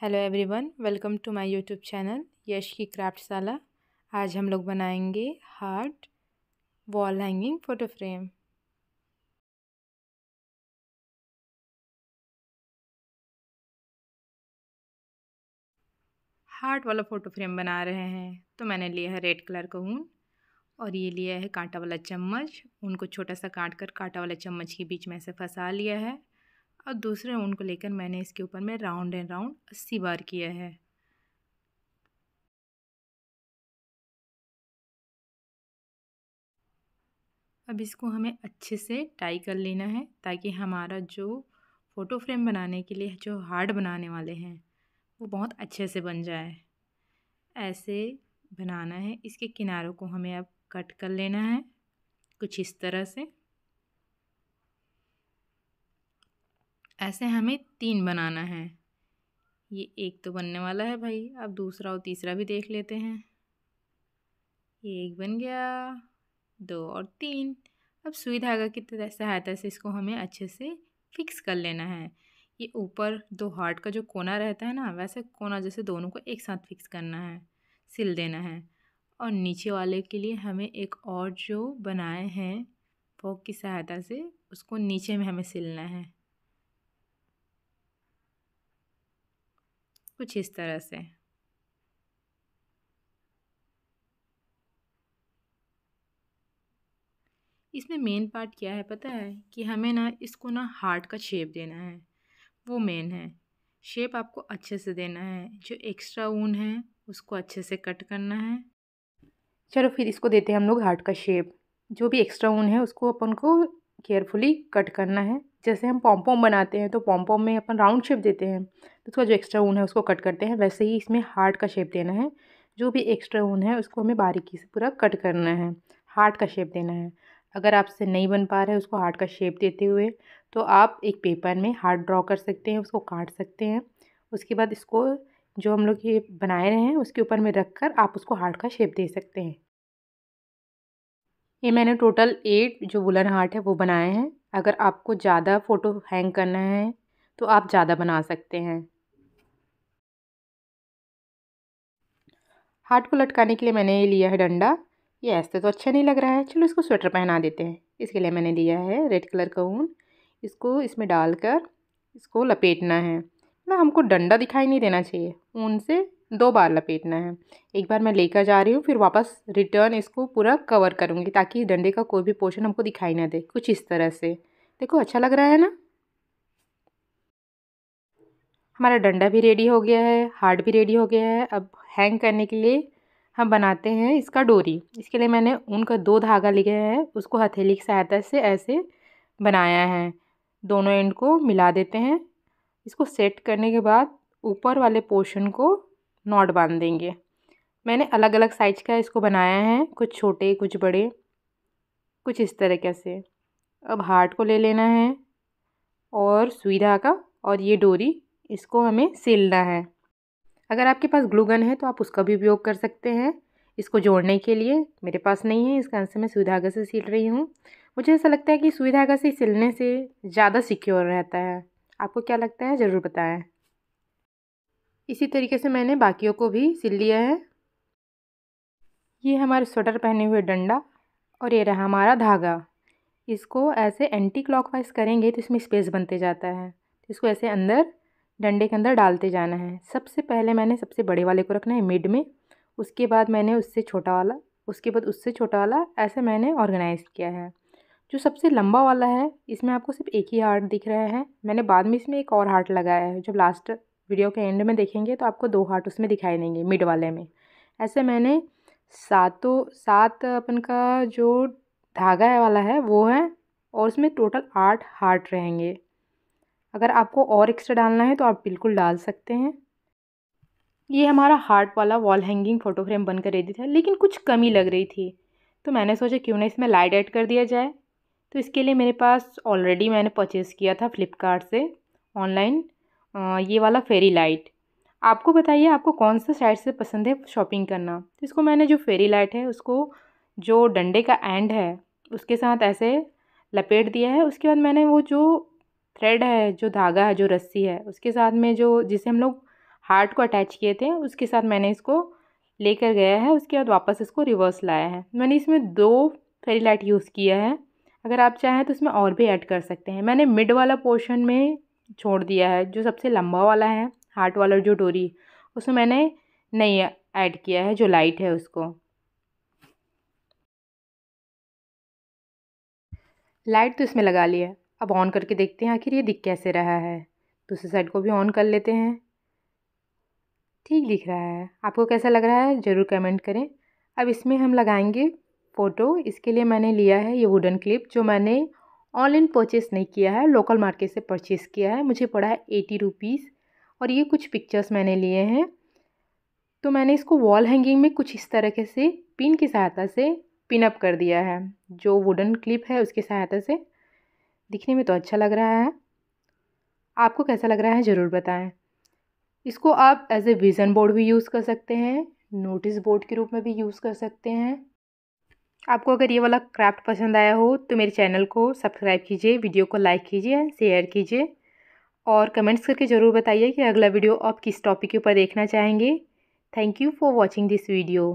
hello everyone welcome to my YouTube channel Yash की क्राफ्टशाला आज हम लोग बनाएंगे heart wall hanging photo frame heart वाला फ़ोटो फ्रेम बना रहे हैं तो मैंने लिया है रेड कलर का ऊन और ये लिया है कांटा वाला चम्मच उनको छोटा सा काट कर कांटा वाला चम्मच के बीच में से फंसा लिया है और दूसरे ऊन को लेकर मैंने इसके ऊपर में राउंड एंड राउंड अस्सी बार किया है अब इसको हमें अच्छे से टाई कर लेना है ताकि हमारा जो फ़ोटो फ्रेम बनाने के लिए जो हार्ड बनाने वाले हैं वो बहुत अच्छे से बन जाए ऐसे बनाना है इसके किनारों को हमें अब कट कर लेना है कुछ इस तरह से ऐसे हमें तीन बनाना है ये एक तो बनने वाला है भाई अब दूसरा और तीसरा भी देख लेते हैं एक बन गया दो और तीन अब सुई धागा की सहायता से इसको हमें अच्छे से फिक्स कर लेना है ये ऊपर दो हार्ट का जो कोना रहता है ना वैसे कोना जैसे दोनों को एक साथ फिक्स करना है सिल देना है और नीचे वाले के लिए हमें एक और जो बनाए हैं फोक की सहायता से उसको नीचे में हमें सिलना है कुछ इस तरह से इसमें मेन पार्ट क्या है पता है कि हमें ना इसको ना हार्ट का शेप देना है वो मेन है शेप आपको अच्छे से देना है जो एक्स्ट्रा ऊन है उसको अच्छे से कट करना है चलो फिर इसको देते हैं हम लोग हार्ट का शेप जो भी एक्स्ट्रा ऊन है उसको अपन को केयरफुली कट करना है जैसे हम पॉम्पॉम बनाते हैं तो पॉम्पॉम में अपन राउंड शेप देते हैं तो उसका जो एक्स्ट्रा ऊन है उसको कट करते हैं वैसे ही इसमें हार्ट का शेप देना है जो भी एक्स्ट्रा ऊन है उसको हमें बारीकी से पूरा कट करना है हार्ट का शेप देना है अगर आपसे नहीं बन पा रहा है उसको हार्ट का शेप देते हुए तो आप एक पेपर में हार्ट ड्रॉ कर सकते हैं उसको काट सकते हैं उसके बाद इसको जो हम लोग ये बनाए रहे हैं उसके ऊपर में रख कर आप उसको हार्ट का शेप दे सकते हैं ये मैंने टोटल एट जो वुलन हार्ट है वो बनाए हैं अगर आपको ज़्यादा फ़ोटो हैंग करना है तो आप ज़्यादा बना सकते हैं हार्ट को लटकाने के लिए मैंने ये लिया है डंडा ये ऐसे तो अच्छा नहीं लग रहा है चलो इसको स्वेटर पहना देते हैं इसके लिए मैंने लिया है रेड कलर का ऊन इसको इसमें डालकर इसको लपेटना है मतलब हमको डंडा दिखाई नहीं देना चाहिए ऊन से दो बार लपेटना है एक बार मैं लेकर जा रही हूँ फिर वापस रिटर्न इसको पूरा कवर करूँगी ताकि डंडे का कोई भी पोर्शन हमको दिखाई ना दे कुछ इस तरह से देखो अच्छा लग रहा है ना हमारा डंडा भी रेडी हो गया है हार्ट भी रेडी हो गया है अब हैंग करने के लिए हम बनाते हैं इसका डोरी इसके लिए मैंने उनका दो धागा लिया है उसको हथेली की सहायता से ऐसे बनाया है दोनों एंड को मिला देते हैं इसको सेट करने के बाद ऊपर वाले पोर्शन को नॉट बांध देंगे मैंने अलग अलग साइज का इसको बनाया है कुछ छोटे कुछ बड़े कुछ इस तरीके से अब हार्ट को ले लेना है और सुई धागा और ये डोरी इसको हमें सिलना है अगर आपके पास ग्लूगन है तो आप उसका भी उपयोग कर सकते हैं इसको जोड़ने के लिए मेरे पास नहीं है इस कारण से मैं सुई धागा से सिल रही हूँ मुझे ऐसा लगता है कि सुई धागा से सिलने से ज़्यादा सिक्योर रहता है आपको क्या लगता है ज़रूर बताएँ इसी तरीके से मैंने बाकियों को भी सिल लिया है ये हमारे स्वेटर पहने हुए डंडा और ये रहा हमारा धागा इसको ऐसे एंटी क्लॉकवाइज करेंगे तो इसमें स्पेस बनते जाता है इसको ऐसे अंदर डंडे के अंदर डालते जाना है सबसे पहले मैंने सबसे बड़े वाले को रखना है मिड में उसके बाद मैंने उससे छोटा वाला उसके बाद उससे छोटा वाला ऐसे मैंने ऑर्गेनाइज़ किया है जो सबसे लंबा वाला है इसमें आपको सिर्फ एक ही हार्ट दिख रहा है मैंने बाद में इसमें एक और हार्ट लगाया है जब लास्ट वीडियो के एंड में देखेंगे तो आपको दो हार्ट उसमें दिखाई देंगे मिड वाले में ऐसे मैंने सातों सात अपन का जो धागा वाला है वो है और उसमें टोटल आठ हार्ट रहेंगे अगर आपको और एक्स्ट्रा डालना है तो आप बिल्कुल डाल सकते हैं ये हमारा हार्ट वाला वॉल हैंगिंग फ़ोटो फ्रेम बनकर रेडी था लेकिन कुछ कमी लग रही थी तो मैंने सोचा क्यों ना इसमें लाइट ऐड कर दिया जाए तो इसके लिए मेरे पास ऑलरेडी मैंने परचेज़ किया था फ्लिपकार्ट से ऑनलाइन ये वाला फेरी लाइट आपको बताइए आपको कौन सा साइड से पसंद है शॉपिंग करना तो इसको मैंने जो फेरी लाइट है उसको जो डंडे का एंड है उसके साथ ऐसे लपेट दिया है उसके बाद मैंने वो जो थ्रेड है जो धागा है जो रस्सी है उसके साथ में जो जिसे हम लोग हार्ट को अटैच किए थे उसके साथ मैंने इसको लेकर गया है उसके बाद वापस इसको रिवर्स लाया है मैंने इसमें दो फेरी लाइट यूज़ किया है अगर आप चाहें तो इसमें और भी ऐड कर सकते हैं मैंने मिड वाला पोर्शन में छोड़ दिया है जो सबसे लंबा वाला है हार्ट वाला जो डोरी उसमें मैंने नहीं ऐड किया है जो लाइट है उसको लाइट तो इसमें लगा लिया अब ऑन करके देखते हैं आखिर ये दिख कैसे रहा है दूसरे साइड को भी ऑन कर लेते हैं ठीक दिख रहा है आपको कैसा लग रहा है ज़रूर कमेंट करें अब इसमें हम लगाएंगे फ़ोटो इसके लिए मैंने लिया है ये वुडन क्लिप जो मैंने ऑनलाइन परचेस नहीं किया है लोकल मार्केट से परचेस किया है मुझे पड़ा है एटी रुपीज़ और ये कुछ पिक्चर्स मैंने लिए हैं तो मैंने इसको वॉल हैंगिंग में कुछ इस तरह से पिन की सहायता से पिनअप कर दिया है जो वुडन क्लिप है उसकी सहायता से दिखने में तो अच्छा लग रहा है आपको कैसा लग रहा है ज़रूर बताएं इसको आप एज ए विज़न बोर्ड भी यूज़ कर सकते हैं नोटिस बोर्ड के रूप में भी यूज़ कर सकते हैं आपको अगर ये वाला क्राफ्ट पसंद आया हो तो मेरे चैनल को सब्सक्राइब कीजिए वीडियो को लाइक कीजिए शेयर कीजिए और कमेंट्स करके ज़रूर बताइए कि अगला वीडियो आप किस टॉपिक के ऊपर देखना चाहेंगे thank you for watching this video